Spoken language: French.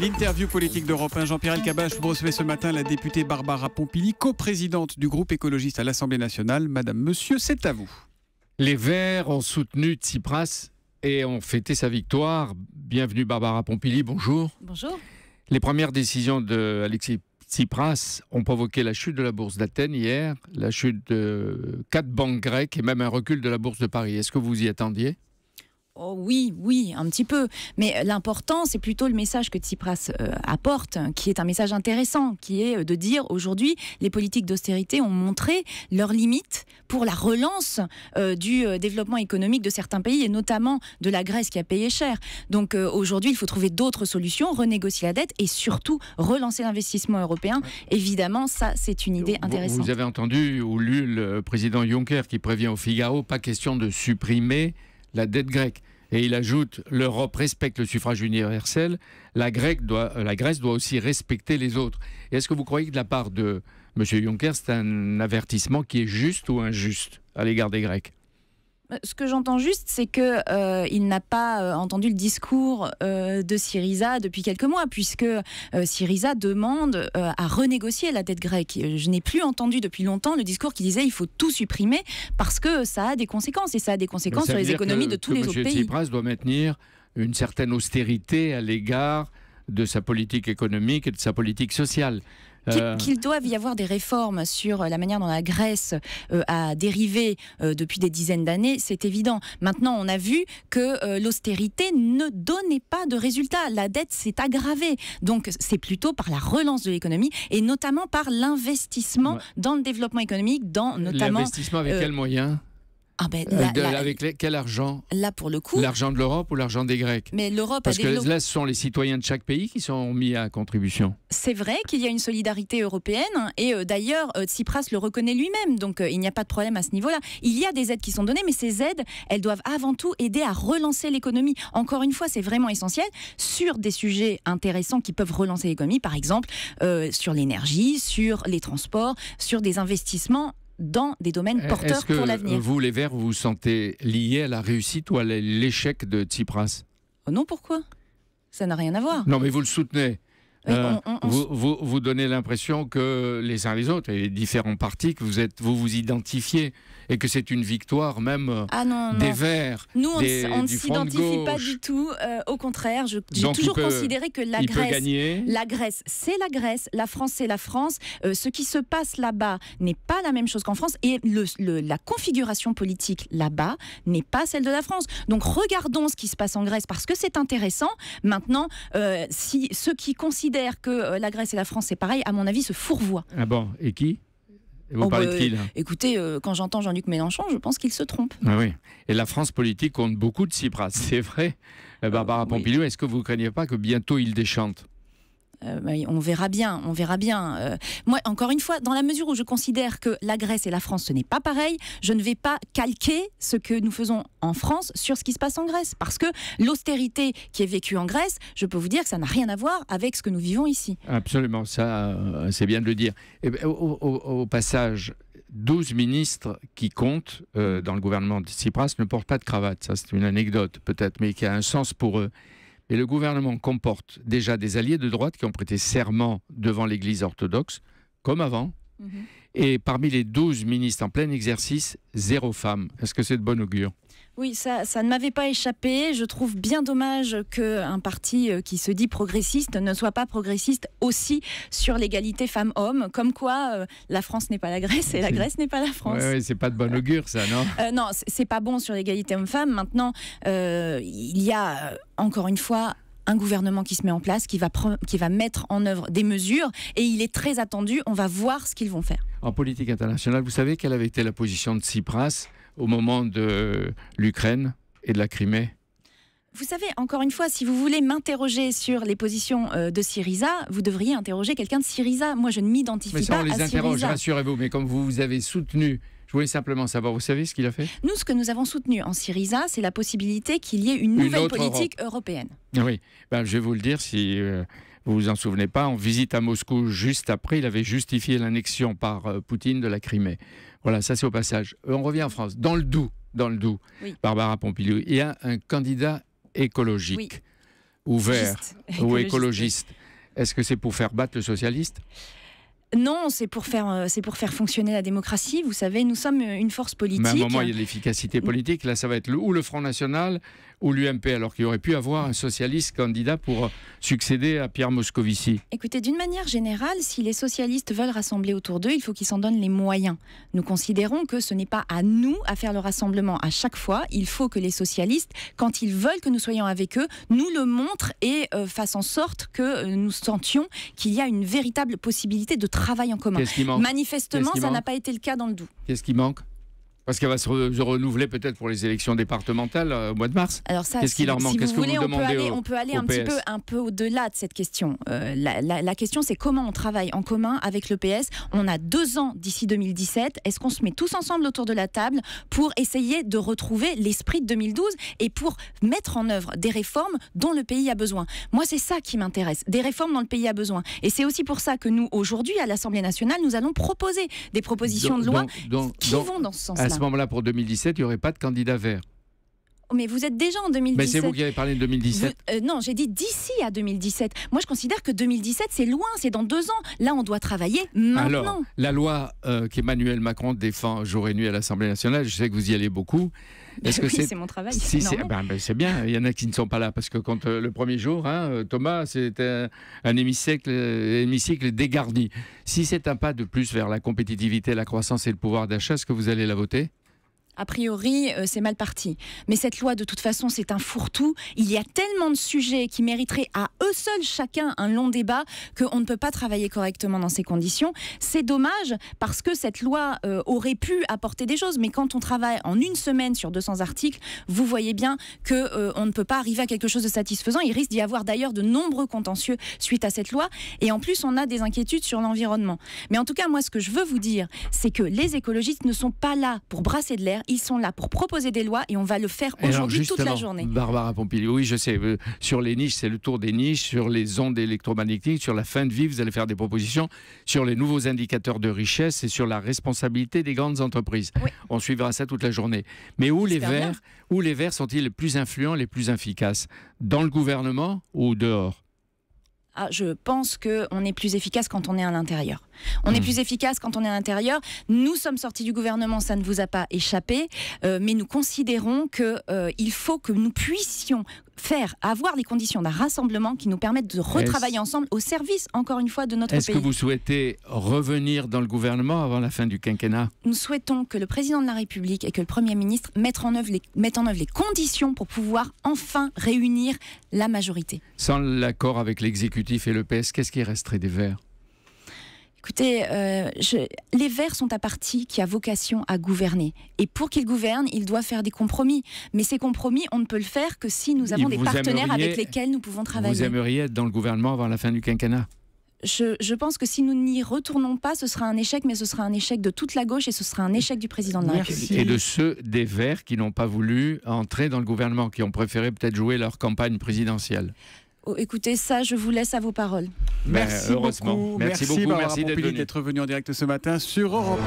L'interview politique d'Europe 1, Jean-Pierre Elkabach, vous recevez ce matin la députée Barbara Pompili, coprésidente du groupe écologiste à l'Assemblée nationale. Madame, monsieur, c'est à vous. Les Verts ont soutenu Tsipras et ont fêté sa victoire. Bienvenue Barbara Pompili, bonjour. Bonjour. Les premières décisions de Alexis Tsipras ont provoqué la chute de la bourse d'Athènes hier, la chute de quatre banques grecques et même un recul de la bourse de Paris. Est-ce que vous y attendiez Oh oui, oui, un petit peu. Mais l'important, c'est plutôt le message que Tsipras euh, apporte, qui est un message intéressant, qui est euh, de dire aujourd'hui, les politiques d'austérité ont montré leurs limites pour la relance euh, du développement économique de certains pays, et notamment de la Grèce qui a payé cher. Donc aujourd'hui, il faut trouver d'autres solutions, renégocier la dette et surtout relancer l'investissement européen. Évidemment, ça, c'est une idée intéressante. Vous avez entendu ou lu le président Juncker qui prévient au Figaro, pas question de supprimer la dette grecque. Et il ajoute l'Europe respecte le suffrage universel, la, Grèce doit, la Grèce doit aussi respecter les autres. Est-ce que vous croyez que de la part de M. Juncker, c'est un avertissement qui est juste ou injuste à l'égard des Grecs euh, ce que j'entends juste, c'est que euh, il n'a pas euh, entendu le discours de Syriza depuis quelques mois, puisque Syriza demande à renégocier la dette grecque. Je n'ai plus entendu depuis longtemps le discours qui disait il faut tout supprimer parce que ça a des conséquences et ça a des conséquences sur les économies de tous les autres pays. Tsipras doit maintenir une certaine austérité à l'égard de sa politique économique et de sa politique sociale. Euh. Qu'il doive y avoir des réformes sur la manière dont la Grèce euh, a dérivé euh, depuis des dizaines d'années, c'est évident. Maintenant, on a vu que l'austérité ne donnait pas de résultats. La dette s'est aggravée. Donc, c'est plutôt par la relance de l'économie et notamment par l'investissement dans le développement économique, dans notamment. L'investissement avec quels moyens ah ben, euh, avec quel argent Là, pour le coup. L'argent de l'Europe ou l'argent des Grecs Mais l'Europe Parce que là, ce sont les citoyens de chaque pays qui sont mis à contribution. C'est vrai qu'il y a une solidarité européenne, et euh, d'ailleurs, euh, Tsipras le reconnaît lui-même, donc il n'y a pas de problème à ce niveau-là. Il y a des aides qui sont données, mais ces aides, elles doivent avant tout aider à relancer l'économie. Encore une fois, c'est vraiment essentiel sur des sujets intéressants qui peuvent relancer l'économie, par exemple sur l'énergie, sur les transports, sur des investissements dans des domaines eh, porteurs pour l'avenir. Euh, vous, les Verts, vous vous sentez liés à la réussite ou à l'échec de Tsipras euh, Non, pourquoi Ça n'a rien à voir. Non, mais vous le soutenez. Euh, vous, vous, donnez l'impression que les uns les autres, et les différents partis, que vous êtes, vous, vous identifiez et que c'est une victoire même euh, ah des Verts. Nous, on, ne s'identifie pas du tout. Euh, au contraire, j'ai toujours considéré que la Grèce, la Grèce, c'est la Grèce, la France, c'est la France. ce qui se passe là-bas n'est pas la même chose qu'en France et le, la configuration politique là-bas n'est pas celle de la France. Donc regardons ce qui se passe en Grèce parce que c'est intéressant. Maintenant, si ceux qui considèrent que euh, la Grèce et la France, c'est pareil, à mon avis, se fourvoient. Ah bon Et qui vous oh, parlez de bah, qui Écoutez, euh, quand j'entends Jean-Luc Mélenchon, je pense qu'il se trompe. Ah oui. Et la France politique compte beaucoup de Tsipras, c'est vrai. Euh, Barbara est-ce que vous craignez pas que bientôt il déchante euh, on verra bien, on verra bien. Euh, moi, encore une fois, dans la mesure où je considère que la Grèce et la France, ce n'est pas pareil, je ne vais pas calquer ce que nous faisons en France sur ce qui se passe en Grèce. Parce que l'austérité qui est vécue en Grèce, je peux vous dire que ça n'a rien à voir avec ce que nous vivons ici. Absolument, ça, euh, c'est bien de le dire. Eh ben, au, passage, 12 ministres qui comptent dans le gouvernement de Tsipras ne portent pas de cravate. Ça, c'est une anecdote peut-être, mais qui a un sens pour eux. Et le gouvernement comporte déjà des alliés de droite qui ont prêté serment devant l'Église orthodoxe, comme avant. Mhm. Et parmi les 12 ministres en plein exercice, zéro femme. Est-ce que c'est de bon augure oui, ça, ça ne m'avait pas échappé. Je trouve bien dommage qu'un parti euh, qui se dit progressiste ne soit pas progressiste aussi sur l'égalité femmes-hommes, comme quoi euh, la France n'est pas la Grèce et la Grèce n'est pas la France. Oui, c'est pas de bon augure, ça, non euh, Non, c'est pas bon sur l'égalité hommes-femmes. Maintenant, il y a encore une fois un gouvernement qui se met en place, qui va, qui va mettre en œuvre des mesures, et il est très attendu. On va voir ce qu'ils vont faire. En politique internationale, vous savez quelle avait été la position de Tsipras au moment de l'Ukraine et de la Crimée vous savez, encore une fois, si vous voulez m'interroger sur les positions euh, de Syriza, vous devriez interroger quelqu'un de Syriza. Moi, je ne m'identifie pas à Syriza. Mais ça, on les interroge, rassurez-vous. Mais comme vous, vous avez soutenu je voulais simplement savoir, vous savez ce qu'il a fait Nous, ce que nous avons soutenu en Syriza, c'est la possibilité qu'il y ait une nouvelle politique européenne. Oui, ben, je vais vous le dire si euh, vous vous en souvenez pas, On visite à Moscou juste après, il avait justifié l'annexion par euh, Poutine de la Crimée. Voilà, ça c'est au passage. Euh, on revient en France, dans le doux, dans le doux. Barbara Pompidou, il y a un candidat écologique, oui. ouvert ou écologiste. Est-ce que c'est pour faire battre le socialiste non, c'est pour faire euh, c'est pour faire fonctionner la démocratie. Vous savez, nous sommes une force politique. Mais à un moment, il y a l'efficacité politique. Là, ça va être le, ou le Front National ou l'UMP, alors qu'il aurait pu avoir un socialiste candidat pour succéder à Pierre Moscovici Écoutez, d'une manière générale, si les socialistes veulent rassembler autour d'eux, il faut qu'ils s'en donnent les moyens. Nous considérons que ce n'est pas à nous à faire le rassemblement à chaque fois. Il faut que les socialistes, quand ils veulent que nous soyons avec eux, nous le montrent et euh, fassent en sorte que euh, nous sentions qu'il y a une véritable possibilité de travail en commun. Manifestement, ça n'a pas été le cas dans le Doubs. Qu'est-ce qui manque parce qu'elle va se, renouveler peut-être pour les élections départementales euh, au mois de mars. Alors ça, qu'est-ce qui leur manque si vous voulez, on peut aller, un petit peu, un peu au-delà de cette question. Euh, la, question, c'est comment on travaille en commun avec le PS. On a deux ans d'ici 2017. Est-ce qu'on se met tous ensemble autour de la table pour essayer de retrouver l'esprit de 2012 et pour mettre en œuvre des réformes dont le pays a besoin Moi, c'est ça qui m'intéresse. Des réformes dont le pays a besoin. Et c'est aussi pour ça que nous, aujourd'hui, à l'Assemblée nationale, nous allons proposer des propositions de loi qui vont dans ce sens-là ce moment-là, pour 2017, il n'y aurait pas de candidat vert. Oh, mais vous êtes déjà en 2017. Mais ben, c'est vous qui avez parlé de 2017. Euh, non, j'ai dit d'ici à 2017. Moi, je considère que 2017, c'est loin, c'est dans deux ans. Là, on doit travailler maintenant. Alors, la loi euh, qu'Emmanuel Macron défend jour et nuit à l'Assemblée nationale, je sais que vous y allez beaucoup, que c'est mon travail. Si ben, ben, c'est bien, il y en a qui ne sont pas là, parce que quand euh, le premier jour, hein, euh, Thomas, c'était un, hémicycle, euh, hémicycle dégarni. Si c'est un pas de plus vers la compétitivité, la croissance et le pouvoir d'achat, est-ce que vous allez la voter a priori, euh, c'est mal parti. Mais cette loi, de toute façon, c'est un fourre-tout. Il y a tellement de sujets qui mériteraient à eux seuls chacun un long débat qu'on ne peut pas travailler correctement dans ces conditions. C'est dommage parce que cette loi euh, aurait pu apporter des choses, mais quand on travaille en une semaine sur 200 articles, vous voyez bien que euh, on ne peut pas arriver à quelque chose de satisfaisant. Il risque d'y avoir d'ailleurs de nombreux contentieux suite à cette loi. Et en plus, on a des inquiétudes sur l'environnement. Mais en tout cas, moi, ce que je veux vous dire, c'est que les écologistes ne sont pas là pour brasser de l'air ils sont là pour proposer des lois et on va le faire aujourd'hui toute la journée. Barbara Pompili, oui, je sais, euh, sur les niches, c'est le tour des niches, sur les ondes électromagnétiques, sur la fin de vie, vous allez faire des propositions, sur les nouveaux indicateurs de richesse et sur la responsabilité des grandes entreprises. On suivra ça toute la journée. Mais où les verts, où les verts sont-ils les plus influents, les plus efficaces Dans le gouvernement ou dehors ah, je pense qu'on est plus efficace quand on est à l'intérieur. On est hmm. plus efficace quand on est à l'intérieur. Nous sommes sortis du gouvernement, ça ne vous a pas échappé, euh, mais nous considérons qu'il euh, faut que nous puissions faire avoir les conditions d'un rassemblement qui nous permettent de retravailler ensemble au service, encore une fois, de notre pays. Est-ce que vous souhaitez revenir dans le gouvernement avant la fin du quinquennat Nous souhaitons que le président de la République et que le Premier ministre mettent en œuvre les, mettent en œuvre les conditions pour pouvoir enfin réunir la majorité. Sans l'accord avec l'exécutif et le PS, qu'est-ce qui resterait des Verts Écoutez, euh, les Verts sont un parti qui a vocation à gouverner. Et pour qu'ils gouvernent, ils doivent faire des compromis. Mais ces compromis, on ne peut le faire que si nous avons des partenaires avec lesquels nous pouvons travailler. Vous aimeriez être dans le gouvernement avant la fin du quinquennat je, pense que si nous n'y retournons pas, ce sera un échec, mais ce sera un échec de toute la gauche et ce sera un échec du président de la République. Et de ceux des Verts qui n'ont pas voulu entrer dans le gouvernement, qui ont préféré peut-être jouer leur campagne présidentielle. Oh, écoutez, ça, je vous laisse à vos paroles. Merci, beaucoup. merci, beaucoup. Merci, d'être venu en direct ce matin sur Europe